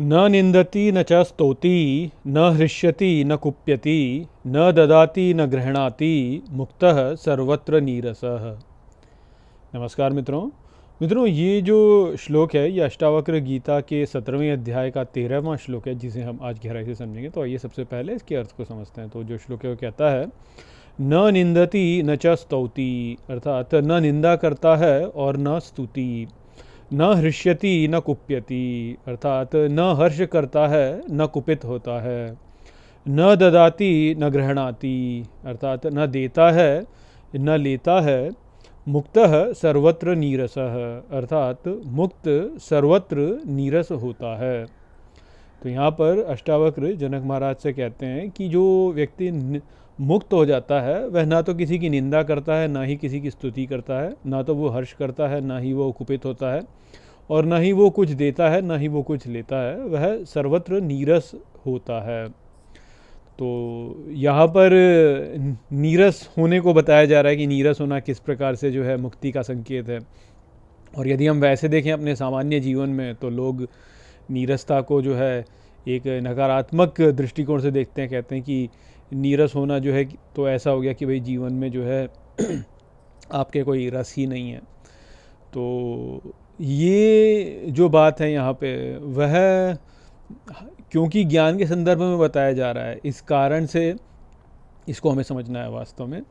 न निंदती न च स्तौती न हृष्यति न कुप्यति न ददाति न गृहणाति मुक्त सर्वत्र नीरस नमस्कार मित्रों मित्रों ये जो श्लोक है ये अष्टावक्र गीता के सत्रहवें अध्याय का तेरहवां श्लोक है जिसे हम आज गहराई से समझेंगे तो आइए सबसे पहले इसके अर्थ को समझते हैं तो जो श्लोक है वो कहता है न निंदती न च स्तौती अर्थात न निंदा करता है और न स्तुति न हृष्यति न कुप्यति अर्थात न हर्ष करता है न कुपित होता है न ददाति न ग्रहणाति अर्थात न देता है न लेता है मुक्त सर्वत्र नीरस अर्थात मुक्त सर्वत्र नीरस होता है तो यहाँ पर अष्टावक्र जनक महाराज से कहते हैं कि जो व्यक्ति मुक्त हो जाता है वह ना तो किसी की निंदा करता है ना ही किसी की स्तुति करता है ना तो वो हर्ष करता है ना ही वो कुपित होता है और ना ही वो कुछ देता है ना ही वो कुछ लेता है वह सर्वत्र नीरस होता है तो यहाँ पर नीरस होने को बताया जा रहा है कि नीरस होना किस प्रकार से जो है मुक्ति का संकेत है और यदि हम वैसे देखें अपने सामान्य जीवन में तो लोग नीरसता को जो है एक नकारात्मक दृष्टिकोण से देखते हैं कहते हैं कि नीरस होना जो है तो ऐसा हो गया कि भाई जीवन में जो है आपके कोई रस ही नहीं है तो ये जो बात है यहाँ पे वह क्योंकि ज्ञान के संदर्भ में बताया जा रहा है इस कारण से इसको हमें समझना है वास्तव में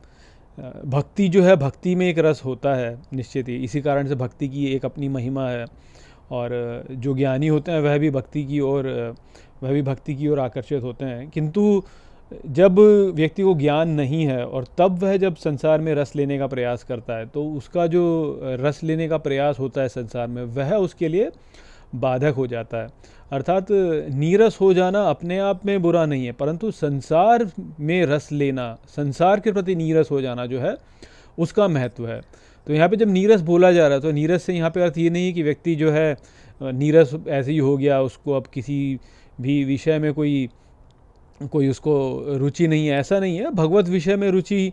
भक्ति जो है भक्ति में एक रस होता है निश्चित ही इसी कारण से भक्ति की एक अपनी महिमा है और जो ज्ञानी होते हैं वह भी भक्ति की ओर वह भी भक्ति की ओर आकर्षित होते हैं किंतु जब व्यक्ति को ज्ञान नहीं है और तब वह जब संसार में रस लेने का प्रयास करता है तो उसका जो रस लेने का प्रयास होता है संसार में वह उसके लिए बाधक हो जाता है अर्थात नीरस हो जाना अपने आप में बुरा नहीं है परंतु संसार में रस लेना संसार के प्रति नीरस हो जाना जो है उसका महत्व है तो यहाँ पे जब नीरस बोला जा रहा है तो नीरस से यहाँ पे अर्थ ये नहीं है कि व्यक्ति जो है नीरस ऐसे ही हो गया उसको अब किसी भी विषय में कोई कोई उसको रुचि नहीं है ऐसा नहीं है भगवत विषय में रुचि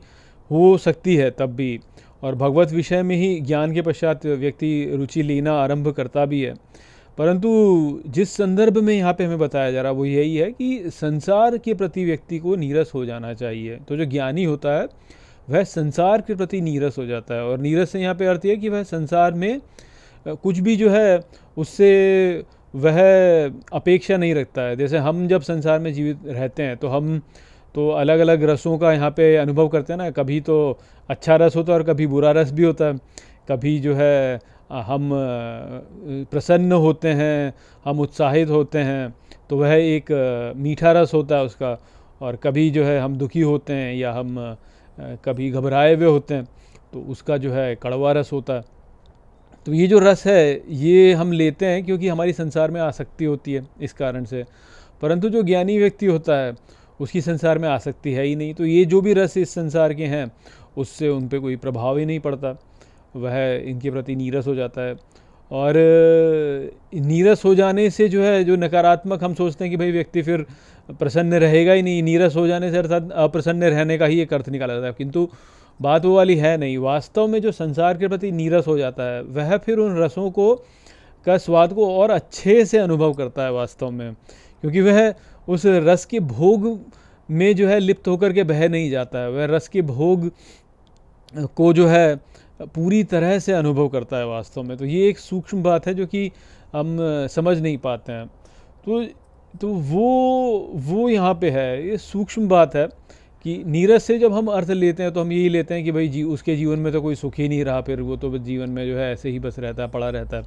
हो सकती है तब भी और भगवत विषय में ही ज्ञान के पश्चात व्यक्ति रुचि लेना आरंभ करता भी है परंतु जिस संदर्भ में यहाँ पे हमें बताया जा रहा है वो यही है कि संसार के प्रति व्यक्ति को नीरस हो जाना चाहिए तो जो ज्ञानी होता है वह संसार के प्रति नीरस हो जाता है और नीरस से यहाँ पे अर्थ है कि वह संसार में कुछ भी जो है उससे वह अपेक्षा नहीं रखता है जैसे हम जब संसार में जीवित रहते हैं तो हम तो अलग अलग रसों का यहाँ पे अनुभव करते हैं ना कभी तो अच्छा रस होता है और कभी बुरा रस भी होता है कभी जो है हम प्रसन्न होते हैं हम उत्साहित होते हैं तो वह एक मीठा रस होता है उसका और कभी जो है हम दुखी होते हैं या हम कभी घबराए हुए होते हैं तो उसका जो है कड़वा रस होता है तो ये जो रस है ये हम लेते हैं क्योंकि हमारी संसार में आसक्ति होती है इस कारण से परंतु जो ज्ञानी व्यक्ति होता है उसकी संसार में आसक्ति है ही नहीं तो ये जो भी रस इस संसार के हैं उससे उन पर कोई प्रभाव ही नहीं पड़ता वह इनके प्रति नीरस हो जाता है और नीरस हो जाने से जो है जो नकारात्मक हम सोचते हैं कि भाई व्यक्ति फिर प्रसन्न रहेगा ही नहीं नीरस हो जाने से अर्थात अप्रसन्न रहने का ही एक अर्थ निकाला जाता है किंतु बात वो वाली है नहीं वास्तव में जो संसार के प्रति नीरस हो जाता है वह फिर उन रसों को का स्वाद को और अच्छे से अनुभव करता है वास्तव में क्योंकि वह उस रस के भोग में जो है लिप्त होकर के बह नहीं जाता है वह रस के भोग को जो है पूरी तरह से अनुभव करता है वास्तव में तो ये एक सूक्ष्म बात है जो कि हम समझ नहीं पाते हैं तो तो वो वो यहाँ पे है ये सूक्ष्म बात है कि नीरज से जब हम अर्थ लेते हैं तो हम यही लेते हैं कि भाई जी उसके जीवन में तो कोई सुख ही नहीं रहा फिर वो तो जीवन में जो है ऐसे ही बस रहता है पड़ा रहता है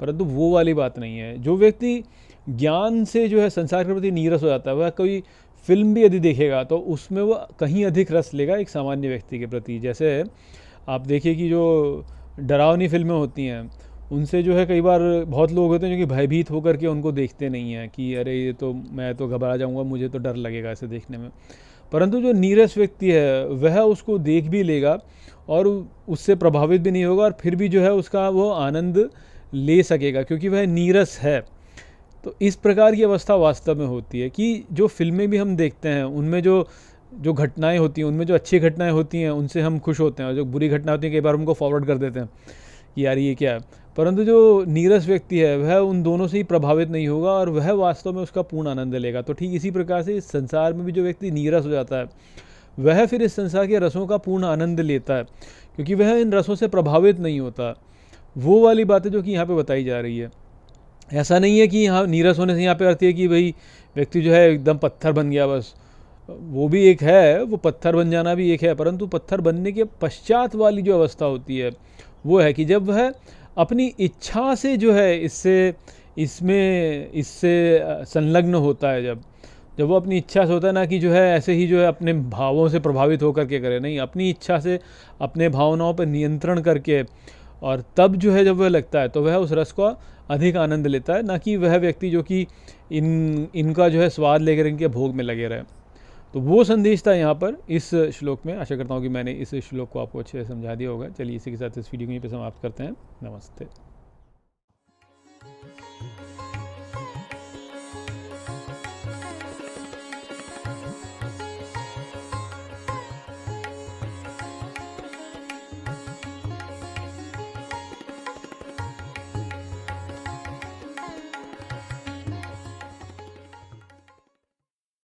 परंतु तो वो वाली बात नहीं है जो व्यक्ति ज्ञान से जो है संसार के प्रति नीरस हो जाता है वह कोई फिल्म भी यदि देखेगा तो उसमें वह कहीं अधिक रस लेगा एक सामान्य व्यक्ति के प्रति जैसे आप देखिए कि जो डरावनी फिल्में होती हैं उनसे जो है कई बार बहुत लोग होते हैं जो कि भयभीत होकर के उनको देखते नहीं हैं कि अरे ये तो मैं तो घबरा जाऊंगा मुझे तो डर लगेगा इसे देखने में परंतु जो नीरस व्यक्ति है वह उसको देख भी लेगा और उससे प्रभावित भी नहीं होगा और फिर भी जो है उसका वो आनंद ले सकेगा क्योंकि वह नीरस है तो इस प्रकार की अवस्था वास्तव में होती है कि जो फिल्में भी हम देखते हैं उनमें जो जो घटनाएं होती हैं उनमें जो अच्छी घटनाएं होती हैं उनसे हम खुश होते हैं और जो बुरी घटना होती है कई बार उनको फॉरवर्ड कर देते हैं कि यार ये क्या है परंतु जो नीरस व्यक्ति है वह उन दोनों से ही प्रभावित नहीं होगा और वह वास्तव में उसका पूर्ण आनंद लेगा तो ठीक इसी प्रकार से इस संसार में भी जो व्यक्ति नीरस हो जाता है वह फिर इस संसार के रसों का पूर्ण आनंद लेता है क्योंकि वह इन रसों से प्रभावित नहीं होता वो वाली बातें जो कि यहाँ पर बताई जा रही है ऐसा नहीं है कि यहाँ नीरस होने से यहाँ पर आती है कि भाई व्यक्ति जो है एकदम पत्थर बन गया बस वो भी एक है वो पत्थर बन जाना भी एक है परंतु पत्थर बनने के पश्चात वाली जो अवस्था होती है वो है कि जब वह अपनी इच्छा से जो है इससे इसमें इससे संलग्न होता है जब जब वो अपनी इच्छा से होता है ना कि जो है ऐसे ही जो है अपने भावों से प्रभावित होकर के करे नहीं अपनी इच्छा से अपने भावनाओं पर नियंत्रण करके और तब जो है जब वह लगता है तो वह उस रस का अधिक आनंद लेता है ना कि वह व्यक्ति जो कि इन इनका जो है स्वाद लेकर इनके भोग में लगे रहे तो वो संदेश था यहाँ पर इस श्लोक में आशा करता हूँ कि मैंने इस श्लोक को आपको अच्छे से समझा दिया होगा चलिए इसी के साथ इस वीडियो को यहीं पर समाप्त करते हैं नमस्ते